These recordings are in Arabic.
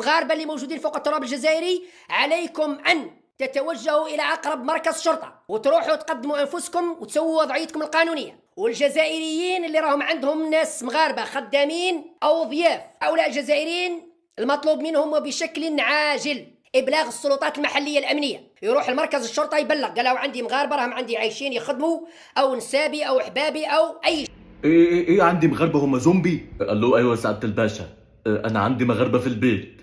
المغاربة اللي موجودين فوق التراب الجزائري عليكم أن تتوجهوا إلى أقرب مركز شرطة وتروحوا تقدموا أنفسكم وتسووا وضعيتكم القانونية والجزائريين اللي راهم عندهم ناس مغاربة خدامين أو ضياف هؤلاء الجزائريين المطلوب منهم بشكل عاجل ابلاغ السلطات المحليه الامنيه يروح المركز الشرطه يبلغ قال عندي مغاربه راهم عندي عايشين يخدموا او نسابي او احبابي او اي ايه ايه ايه عندي مغاربه هما زومبي قال له ايوه سعاده الباشا انا عندي مغاربه في البيت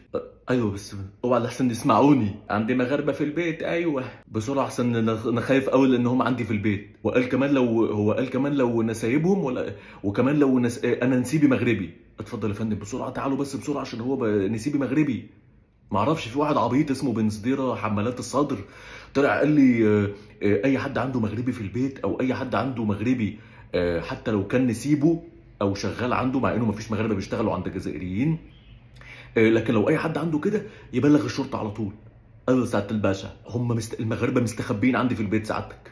ايوه بس اوعى لحسن يسمعوني عندي مغاربه في البيت ايوه بسرعه احسن انا خايف قوي لانهم عندي في البيت وقال كمان لو هو قال كمان لو انا سايبهم ولا وكمان لو نس... انا نسيبي مغربي اتفضل يا فندم بسرعه تعالوا بس بسرعه عشان هو ب... نسيبي مغربي معرفش في واحد عبيط اسمه بن صديره حمالات الصدر طلع قال لي آه، آه، اي حد عنده مغربي في البيت او اي حد عنده مغربي آه، حتى لو كان نسيبه او شغال عنده مع انه مفيش مغاربه بيشتغلوا عند الجزائريين آه، لكن لو اي حد عنده كده يبلغ الشرطه على طول ايوه سعاده الباشا هم مست... المغاربه مستخبيين عندي في البيت سعادتك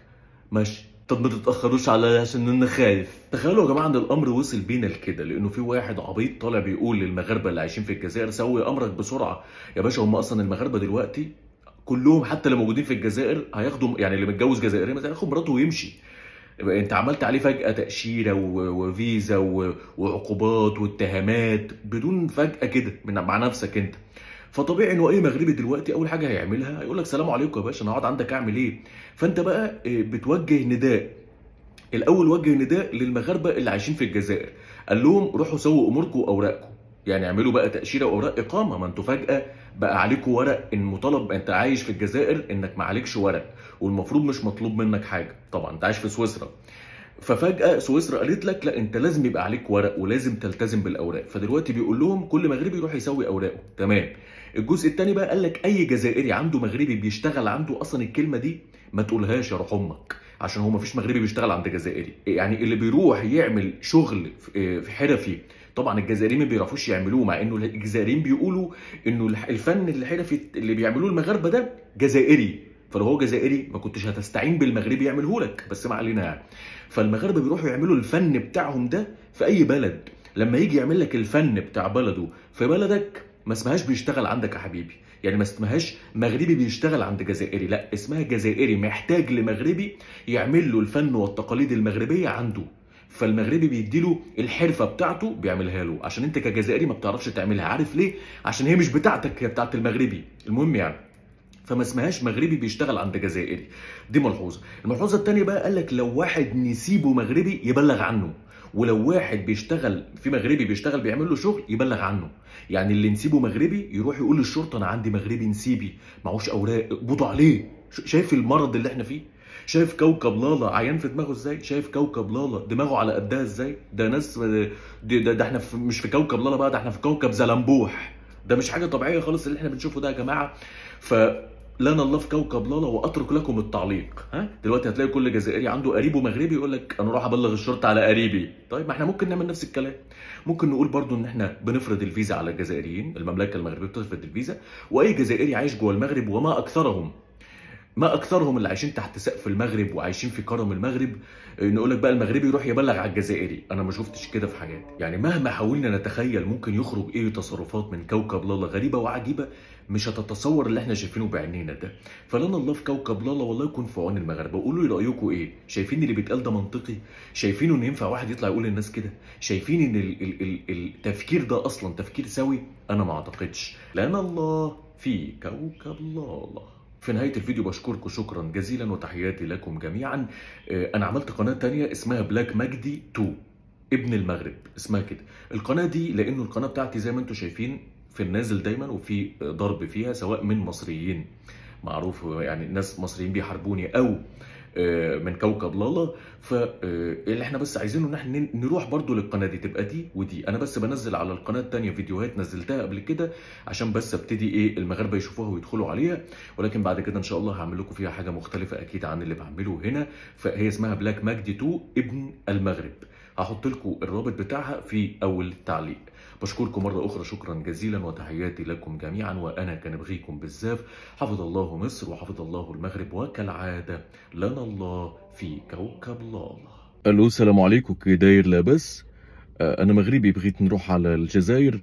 ماشي طب ما تتاخروش عليا عشان انا خايف تخيلوا يا جماعه ان الامر وصل بينا لكده لانه في واحد عبيط طالع بيقول للمغاربه اللي عايشين في الجزائر سوي امرك بسرعه يا باشا هم اصلا المغاربه دلوقتي كلهم حتى اللي موجودين في الجزائر هياخدوا يعني اللي متجوز جزائريه مثلا هياخد مراته ويمشي انت عملت عليه فجاه تاشيره وفيزا وعقوبات واتهامات بدون فجاه كده مع نفسك انت فطبيعي انه اي مغربي دلوقتي اول حاجه هيعملها هيقول لك سلام عليكم يا باشا انا هقعد عندك اعمل ايه فانت بقى آه، بتوجه نداء الاول وجه نداء للمغاربه اللي عايشين في الجزائر قال لهم روحوا سووا اموركم واوراقكم يعني اعملوا بقى تاشيره واوراق اقامه ما انتوا فجاه بقى عليكوا ورق ان مطالب انت عايش في الجزائر انك ما عليكش ورق والمفروض مش مطلوب منك حاجه طبعا انت عايش في سويسرا ففجاه سويسرا قالت لك لا انت لازم يبقى عليك ورق ولازم تلتزم بالاوراق فدلوقتي بيقول لهم كل مغربي يروح يسوي اوراقه تمام الجزء الثاني بقى قال لك اي جزائري عنده مغربي بيشتغل عنده اصلا الكلمه دي ما تقولهاش يا روح امك عشان هو ما فيش مغربي بيشتغل عند جزائري يعني اللي بيروح يعمل شغل في آه، حرفي طبعا الجزائريين ما بيعرفوش يعملوه مع انه الجزائريين بيقولوا انه الفن الحرفي اللي بيعملوه المغاربه ده جزائري فلو هو جزائري ما كنتش هتستعين بالمغربي يعمله لك بس ما علينا يعني فالمغاربه بيروحوا يعملوا الفن بتاعهم ده في اي بلد لما يجي يعمل لك الفن بتاع بلده في بلدك ما اسمهاش بيشتغل عندك يا حبيبي يعني ما اسمهاش مغربي بيشتغل عند جزائري لا اسمها جزائري محتاج لمغربي يعمل له الفن والتقاليد المغربيه عنده فالمغربي بيديله الحرفه بتاعته بيعملها له عشان انت كجزائري ما بتعرفش تعملها عارف ليه عشان هي مش بتاعتك هي بتاعت المغربي المهم يعني فما اسمهاش مغربي بيشتغل عند جزائري دي ملحوظه الملحوظه الثانيه بقى قال لك لو واحد نسيبه مغربي يبلغ عنه ولو واحد بيشتغل في مغربي بيشتغل بيعمل له شغل يبلغ عنه يعني اللي نسيبه مغربي يروح يقول للشرطه انا عندي مغربي نسيبي معهوش اوراق قبضوا عليه شايف المرض اللي احنا فيه شايف كوكب لالا عيان في دماغه ازاي شايف كوكب لالا دماغه على قدها ازاي ده ناس ده, ده, احنا في مش في كوكب لالا بقى ده احنا في كوكب زلمبوح ده مش حاجه طبيعيه خالص اللي احنا بنشوفه ده يا جماعه ف لنا الله في كوكب لالا واترك لكم التعليق ها دلوقتي هتلاقي كل جزائري عنده قريبه مغربي يقول لك انا راح ابلغ الشرطه على قريبي طيب ما احنا ممكن نعمل نفس الكلام ممكن نقول برضو ان احنا بنفرض الفيزا على الجزائريين المملكه المغربيه بتفرض الفيزا واي جزائري عايش جوه المغرب وما اكثرهم ما اكثرهم اللي عايشين تحت سقف المغرب وعايشين في كرم المغرب نقول لك بقى المغربي يروح يبلغ على الجزائري انا ما شفتش كده في حياتي يعني مهما حاولنا نتخيل ممكن يخرج ايه تصرفات من كوكب لالا غريبه وعجيبه مش هتتصور اللي احنا شايفينه بعينينا ده فلان الله في كوكب لالا والله يكون في عون المغاربه قولوا لي رايكم ايه شايفين اللي بيتقال ده منطقي شايفين ان ينفع واحد يطلع يقول للناس كده شايفين ان التفكير ده اصلا تفكير سوي انا ما اعتقدش لان الله في كوكب لالا في نهاية الفيديو بشكركم شكرا جزيلا وتحياتي لكم جميعا آه، انا عملت قناة تانية اسمها بلاك مجدي 2 ابن المغرب اسمها كده القناة دي لانه القناة بتاعتي زي ما انتم شايفين في النازل دايما وفي ضرب فيها سواء من مصريين معروف يعني ناس مصريين بيحاربوني او آه، من كوكب لالا فاللي آه، احنا بس عايزينه ان احنا نروح برضو للقناه دي تبقى دي ودي انا بس بنزل على القناه الثانيه فيديوهات نزلتها قبل كده عشان بس ابتدي ايه المغاربه يشوفوها ويدخلوا عليها ولكن بعد كده ان شاء الله هعمل لكم فيها حاجه مختلفه اكيد عن اللي بعمله هنا فهي اسمها بلاك ماجدي 2 ابن المغرب هحط لكم الرابط بتاعها في اول تعليق بشكركم مرة أخرى شكرا جزيلا وتحياتي لكم جميعا وأنا كنبغيكم بالزاف حفظ الله مصر وحفظ الله المغرب وكالعادة لنا الله في كوكب الله ألو السلام عليكم كي داير لاباس آه، انا مغربي بغيت نروح على الجزائر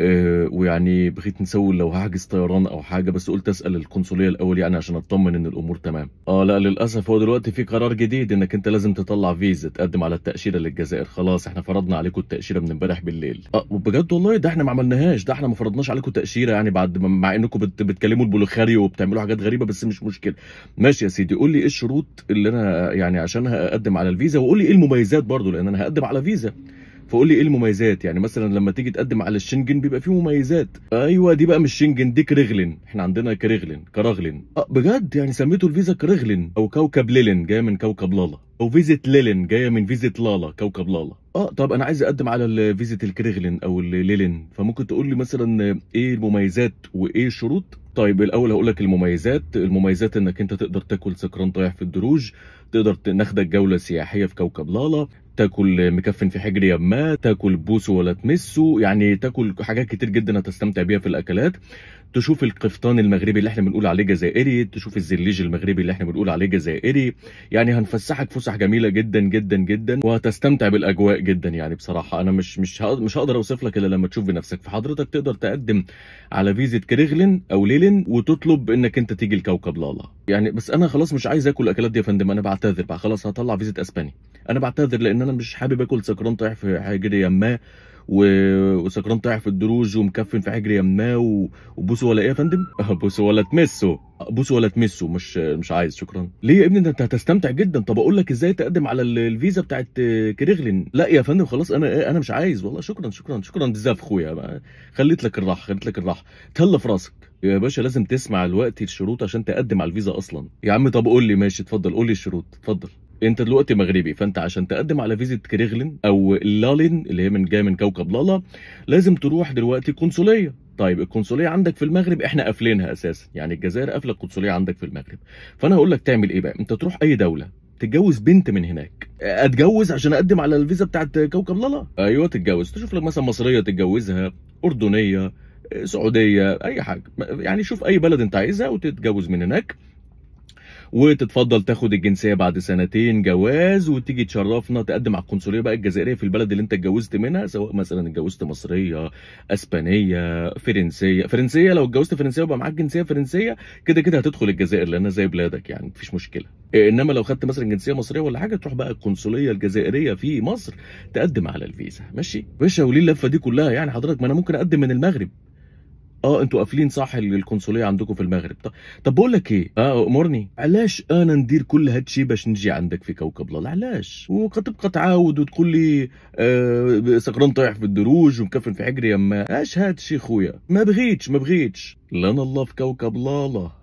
آه، ويعني بغيت نسول لو هحجز طيران او حاجه بس قلت اسال القنصليه الاول يعني عشان اطمن ان الامور تمام اه لا للاسف هو دلوقتي في قرار جديد انك انت لازم تطلع فيزا تقدم على التاشيره للجزائر خلاص احنا فرضنا عليكم التاشيره من امبارح بالليل اه بجد والله ده احنا ما عملناهاش ده احنا ما فرضناش عليكم تاشيره يعني بعد ما مع انكم بت بتكلموا البلوخاري وبتعملوا حاجات غريبه بس مش مشكله ماشي يا سيدي قول لي ايه الشروط اللي انا يعني عشان هقدم على الفيزا وقول لي ايه المميزات برضو لان انا هقدم على فيزا فقول لي ايه المميزات يعني مثلا لما تيجي تقدم على الشنجن بيبقى فيه مميزات ايوه دي بقى مش شنجن دي كريغلين احنا عندنا كريغلين كراغلين اه بجد يعني سميته الفيزا كريغلين او كوكب ليلن جايه من كوكب لالا او فيزة ليلن جايه من فيزة لالا كوكب لالا اه طب انا عايز اقدم على فيزة الكريغلين او الليلن فممكن تقول لي مثلا ايه المميزات وايه الشروط طيب الاول هقول لك المميزات المميزات انك انت تقدر تاكل سكران طايح في الدروج تقدر ناخدك جوله سياحيه في كوكب لالا تاكل مكفن في حجر ما تاكل بوسه ولا تمسه يعني تاكل حاجات كتير جدا هتستمتع بيها في الاكلات تشوف القفطان المغربي اللي احنا بنقول عليه جزائري تشوف الزليج المغربي اللي احنا بنقول عليه جزائري يعني هنفسحك فسح جميله جدا جدا جدا وهتستمتع بالاجواء جدا يعني بصراحه انا مش مش مش هقدر اوصف لك الا لما تشوف بنفسك فحضرتك تقدر تقدم على فيزا كريغلن او ليلن وتطلب انك انت تيجي لكوكب لالا يعني بس انا خلاص مش عايز اكل الاكلات دي يا فندم انا بعتذر بقى خلاص هطلع فيزا اسبانيا انا بعتذر لان انا مش حابب اكل سكران طايح في حاجه ما وسكران طايح في الدروج ومكفن في حجر يماه وبوسه ولا ايه يا فندم؟ بوسه ولا تمسه بوسه ولا تمسه مش مش عايز شكرا ليه يا ابني انت هتستمتع جدا طب اقول لك ازاي تقدم على الفيزا بتاعت كريغلين لا يا فندم خلاص انا انا مش عايز والله شكرا شكرا شكرا بزاف اخويا خليت لك الراحه خليت لك الراحه تهلا في راسك يا باشا لازم تسمع الوقت الشروط عشان تقدم على الفيزا اصلا يا عم طب قول لي ماشي اتفضل قول لي الشروط اتفضل انت دلوقتي مغربي فانت عشان تقدم على فيزا كريغلين او لالين اللي هي من جايه من كوكب لالا لازم تروح دلوقتي قنصليه طيب القنصليه عندك في المغرب احنا قافلينها اساسا يعني الجزائر قافله القنصليه عندك في المغرب فانا هقول لك تعمل ايه بقى انت تروح اي دوله تتجوز بنت من هناك اتجوز عشان اقدم على الفيزا بتاعت كوكب لالا ايوه تتجوز تشوف لك مثلا مصريه تتجوزها اردنيه سعوديه اي حاجه يعني شوف اي بلد انت عايزها وتتجوز من هناك وتتفضل تاخد الجنسيه بعد سنتين جواز وتيجي تشرفنا تقدم على القنصليه بقى الجزائريه في البلد اللي انت اتجوزت منها سواء مثلا اتجوزت مصريه اسبانيه فرنسيه فرنسيه لو اتجوزت فرنسيه وبقى معاك جنسيه فرنسيه كده كده هتدخل الجزائر لانها زي بلادك يعني مفيش مشكله انما لو خدت مثلا جنسيه مصريه ولا حاجه تروح بقى القنصليه الجزائريه في مصر تقدم على الفيزا ماشي باشا وليه اللفه دي كلها يعني حضرتك ما انا ممكن اقدم من المغرب اه انتوا قافلين صح القنصليه عندكم في المغرب طب, طب بقول لك ايه اه امرني علاش انا ندير كل هادشي باش نجي عندك في كوكب الله علاش وكتبقى تعاود وتقول لي آه سكران طايح في الدروج ومكفن في حجري يما اش هادشي خويا ما بغيتش ما بغيتش لان الله في كوكب الله